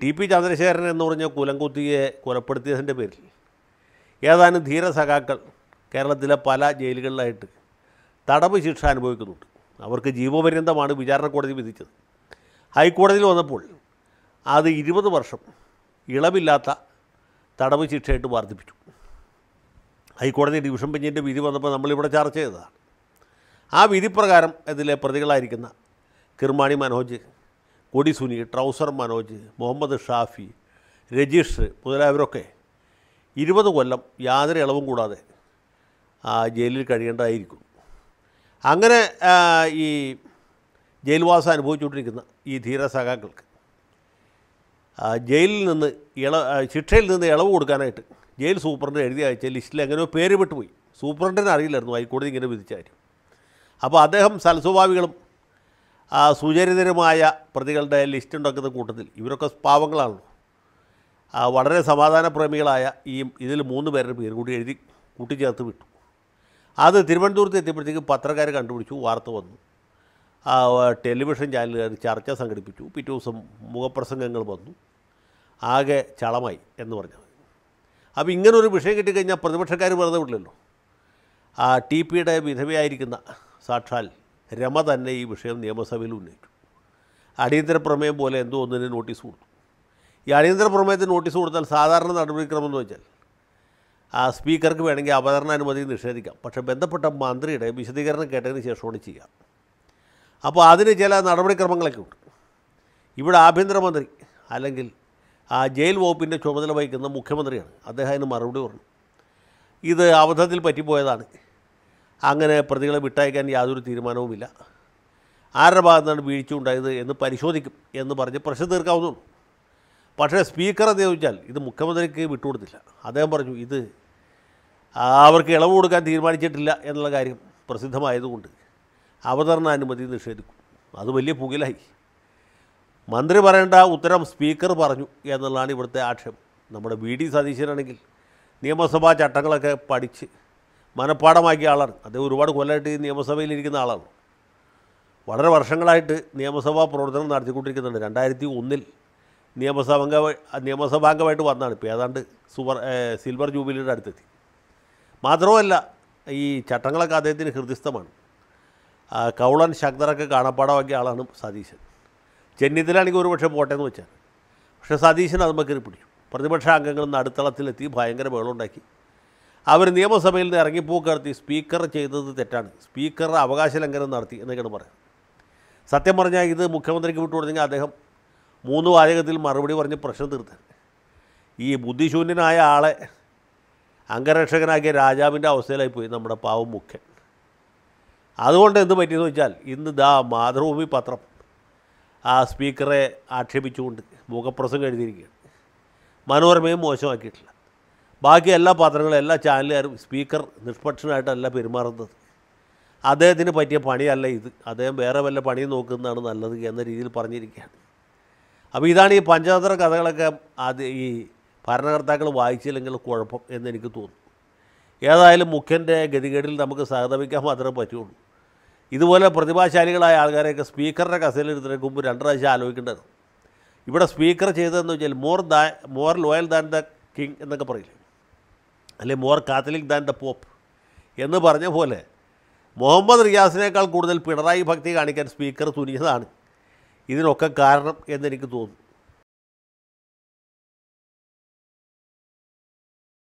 T P Chandrasekharan എന്ന് പറഞ്ഞ കുലംകുത്തിയെ കൊലപ്പെടുത്തിയതിൻ്റെ പേരിൽ ഏതാനും ധീരസഖാക്കൾ കേരളത്തിലെ പല ജയിലുകളിലായിട്ട് തടവ് ശിക്ഷ അനുഭവിക്കുന്നുണ്ട് അവർക്ക് ജീവപര്യന്തമാണ് വിചാരണ കോടതി വിധിച്ചത് ഹൈക്കോടതിയിൽ വന്നപ്പോൾ അത് ഇരുപത് വർഷം ഇളവില്ലാത്ത തടവ് ശിക്ഷയായിട്ട് വർദ്ധിപ്പിച്ചു ഹൈക്കോടതി ഡിവിഷൻ ബെഞ്ചിൻ്റെ വിധി വന്നപ്പോൾ നമ്മളിവിടെ ചർച്ച ചെയ്തതാണ് ആ വിധിപ്രകാരം ഇതിലെ പ്രതികളായിരിക്കുന്ന കിർമാണി മനോജ് സുനി ട്രൗസർ മനോജ് മുഹമ്മദ് ഷാഫി രജീഷ് മുതലായവരൊക്കെ ഇരുപത് കൊല്ലം യാതൊരു ഇളവും കൂടാതെ ജയിലിൽ കഴിയേണ്ടതായിരിക്കും അങ്ങനെ ഈ ജയിൽവാസം അനുഭവിച്ചുകൊണ്ടിരിക്കുന്ന ഈ ധീര സഖാക്കൾക്ക് ജയിലിൽ നിന്ന് ഇള ശിക്ഷയിൽ നിന്ന് ഇളവ് കൊടുക്കാനായിട്ട് ജയിൽ സൂപ്രണ്ട് എഴുതി അയച്ച ലിസ്റ്റിൽ എങ്ങനെയോ പേര് വിട്ടുപോയി സൂപ്രണ്ടിന് അറിയില്ലായിരുന്നു ഹൈക്കോടതി ഇങ്ങനെ വിധിച്ചായിരുന്നു അപ്പോൾ അദ്ദേഹം സൽസ്വഭാവികളും സുചരിതരമായ പ്രതികളുടെ ലിസ്റ്റ് ഉണ്ടാക്കുന്ന കൂട്ടത്തിൽ ഇവരൊക്കെ പാവങ്ങളാണല്ലോ വളരെ സമാധാനപ്രേമികളായ ഈ ഇതിൽ മൂന്ന് പേരുടെ പേര് കൂടി എഴുതി കൂട്ടിച്ചേർത്ത് വിട്ടു അത് തിരുവനന്തപുരത്ത് എത്തിയപ്പോഴത്തേക്കും പത്രക്കാർ കണ്ടുപിടിച്ചു വാർത്ത വന്നു ടെലിവിഷൻ ചാനലുകാർ ചർച്ച സംഘടിപ്പിച്ചു പിറ്റേ ദിവസം മുഖപ്രസംഗങ്ങൾ വന്നു ആകെ ചളമായി എന്ന് പറഞ്ഞു അപ്പോൾ ഇങ്ങനൊരു വിഷയം കിട്ടിക്കഴിഞ്ഞാൽ പ്രതിപക്ഷക്കാർ വെറുതെ വിടില്ലല്ലോ ആ ടി പിയുടെ വിധവയായിരിക്കുന്ന സാക്ഷാൽ രമ തന്നെ ഈ വിഷയം നിയമസഭയിൽ ഉന്നയിച്ചു അടിയന്തര പ്രമേയം പോലെ എന്തോ ഒന്നിന് നോട്ടീസ് കൊടുത്തു ഈ അടിയന്തര പ്രമേയത്തിന് നോട്ടീസ് കൊടുത്താൽ സാധാരണ നടപടിക്രമം എന്ന് വെച്ചാൽ ആ സ്പീക്കർക്ക് വേണമെങ്കിൽ അവതരണാനുമതി നിഷേധിക്കാം പക്ഷേ ബന്ധപ്പെട്ട മന്ത്രിയുടെ വിശദീകരണം കേട്ടതിന് ശേഷമാണ് ചെയ്യുക അപ്പോൾ അതിന് ചില നടപടിക്രമങ്ങളൊക്കെ ഉണ്ട് ഇവിടെ ആഭ്യന്തരമന്ത്രി അല്ലെങ്കിൽ ആ ജയിൽ വകുപ്പിൻ്റെ ചുമതല വഹിക്കുന്ന മുഖ്യമന്ത്രിയാണ് അദ്ദേഹം അതിന് മറുപടി പറഞ്ഞു ഇത് അബദ്ധത്തിൽ പറ്റിപ്പോയതാണ് അങ്ങനെ പ്രതികളെ വിട്ടയക്കാൻ യാതൊരു തീരുമാനവുമില്ല ആരുടെ ഭാഗത്തു നിന്നാണ് വീഴ്ച ഉണ്ടായത് എന്ന് പരിശോധിക്കും എന്ന് പറഞ്ഞ് പ്രശ്നം തീർക്കാവുന്നുള്ളൂ പക്ഷേ സ്പീക്കർ എന്ന് ചോദിച്ചാൽ ഇത് മുഖ്യമന്ത്രിക്ക് വിട്ടുകൊടുത്തില്ല അദ്ദേഹം പറഞ്ഞു ഇത് അവർക്ക് ഇളവ് കൊടുക്കാൻ തീരുമാനിച്ചിട്ടില്ല എന്നുള്ള കാര്യം പ്രസിദ്ധമായതുകൊണ്ട് അനുമതി നിഷേധിക്കും അത് വലിയ പുകിലായി മന്ത്രി പറയേണ്ട ഉത്തരം സ്പീക്കർ പറഞ്ഞു എന്നുള്ളതാണ് ഇവിടുത്തെ ആക്ഷേപം നമ്മുടെ വി ഡി സതീശനാണെങ്കിൽ നിയമസഭാ ചട്ടങ്ങളൊക്കെ പഠിച്ച് മനഃപ്പാടമാക്കിയ ആളാണ് അദ്ദേഹം ഒരുപാട് കൊല്ലമായിട്ട് ഈ നിയമസഭയിലിരിക്കുന്ന ആളാണ് വളരെ വർഷങ്ങളായിട്ട് നിയമസഭാ പ്രവർത്തനം നടത്തിക്കൊണ്ടിരിക്കുന്നുണ്ട് രണ്ടായിരത്തി ഒന്നിൽ നിയമസഭാംഗ നിയമസഭാംഗമായിട്ട് വന്നാണ് ഇപ്പോൾ ഏതാണ്ട് സൂപ്പർ സിൽവർ ജൂബിലിയുടെ അടുത്തെത്തി മാത്രമല്ല ഈ ചട്ടങ്ങളൊക്കെ അദ്ദേഹത്തിന് ഹൃദ്യസ്ഥമാണ് കൗളൻ ശക്തരൊക്കെ കാണപ്പാടമാക്കിയ ആളാണ് സതീശൻ ചെന്നിത്തലാണെങ്കിൽ ഒരു പക്ഷേ പോട്ടെ എന്ന് വെച്ചാൽ പക്ഷേ സതീശൻ അത് മക്കറി പിടിച്ചു പ്രതിപക്ഷ അംഗങ്ങൾ നടുത്തളത്തിലെത്തി ഭയങ്കര ബഹളമുണ്ടാക്കി അവർ നിയമസഭയിൽ നിന്ന് ഇറങ്ങി പൂക്കടത്തി സ്പീക്കർ ചെയ്തത് തെറ്റാണ് സ്പീക്കർ അവകാശ ലംഘനം നടത്തി എന്നൊക്കെയാണ് പറയുന്നത് സത്യം പറഞ്ഞാൽ ഇത് മുഖ്യമന്ത്രിക്ക് വിട്ടു കൊടുത്തെങ്കിൽ അദ്ദേഹം മൂന്ന് വാചകത്തിൽ മറുപടി പറഞ്ഞ് പ്രശ്നം തീർത്തത് ഈ ബുദ്ധിശൂന്യനായ ആളെ അംഗരക്ഷകനാക്കിയ രാജാവിൻ്റെ പോയി നമ്മുടെ പാവം മുഖ്യൻ അതുകൊണ്ട് എന്ത് പറ്റിയെന്ന് വെച്ചാൽ ഇന്ന് ദാ മാതൃഭൂമി പത്രം ആ സ്പീക്കറെ ആക്ഷേപിച്ചുകൊണ്ട് മുഖപ്രസംഗം എഴുതിയിരിക്കുകയാണ് മനോരമയും മോശമാക്കിയിട്ടില്ല ബാക്കി എല്ലാ പത്രങ്ങളും എല്ലാ ചാനലുകാരും സ്പീക്കർ നിഷ്പക്ഷനായിട്ടല്ല പെരുമാറുന്നത് അദ്ദേഹത്തിന് പറ്റിയ പണിയല്ല ഇത് അദ്ദേഹം വേറെ വല്ല പണി നോക്കുന്നതാണ് നല്ലത് എന്ന രീതിയിൽ പറഞ്ഞിരിക്കുകയാണ് അപ്പോൾ ഇതാണ് ഈ പഞ്ചതന്ത്ര കഥകളൊക്കെ അത് ഈ ഭരണകർത്താക്കൾ വായിച്ചില്ലെങ്കിൽ കുഴപ്പം എന്നെനിക്ക് തോന്നുന്നു ഏതായാലും മുഖ്യൻ്റെ ഗതികേടിൽ നമുക്ക് സഹതപിക്കാൻ മാത്രമേ പറ്റുള്ളൂ ഇതുപോലെ പ്രതിഭാശാലികളായ ആൾക്കാരെയൊക്കെ സ്പീക്കറുടെ കസേലിരുത്തുന്നതിന് മുമ്പ് രണ്ടാഴ്ച ആലോചിക്കേണ്ടത് ഇവിടെ സ്പീക്കർ ചെയ്തതെന്ന് വെച്ചാൽ more the more loyal than the king എന്നൊക്കെ പറയില്ലേ അല്ലെ more Catholic than the Pope എന്ന് പറഞ്ഞ പോലെ മുഹമ്മദ് റിയാസിനേക്കാൾ കൂടുതൽ പിണറായി ഭക്തി കാണിക്കാൻ സ്പീക്കർ തുനിയതാണ് ഇതിനൊക്കെ കാരണം എന്നെനിക്ക് തോന്നുന്നു